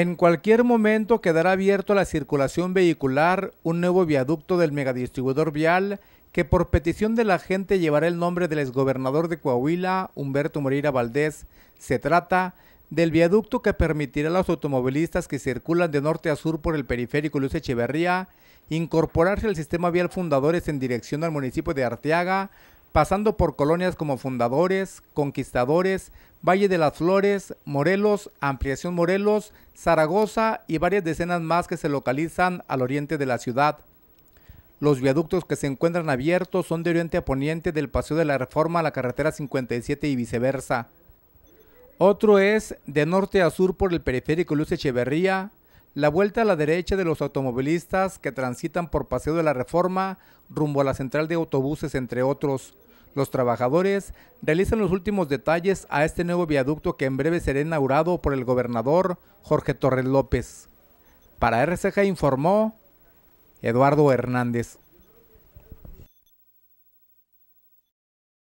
En cualquier momento quedará abierto a la circulación vehicular un nuevo viaducto del megadistribuidor vial que por petición de la gente llevará el nombre del exgobernador de Coahuila, Humberto Moreira Valdés. Se trata del viaducto que permitirá a los automovilistas que circulan de norte a sur por el periférico Luis Echeverría incorporarse al sistema vial fundadores en dirección al municipio de Arteaga, pasando por colonias como Fundadores, Conquistadores, Valle de las Flores, Morelos, Ampliación Morelos, Zaragoza y varias decenas más que se localizan al oriente de la ciudad. Los viaductos que se encuentran abiertos son de oriente a poniente del Paseo de la Reforma a la carretera 57 y viceversa. Otro es de norte a sur por el periférico Luz Echeverría, la vuelta a la derecha de los automovilistas que transitan por Paseo de la Reforma rumbo a la central de autobuses, entre otros. Los trabajadores realizan los últimos detalles a este nuevo viaducto que en breve será inaugurado por el gobernador Jorge Torres López. Para RCG informó Eduardo Hernández.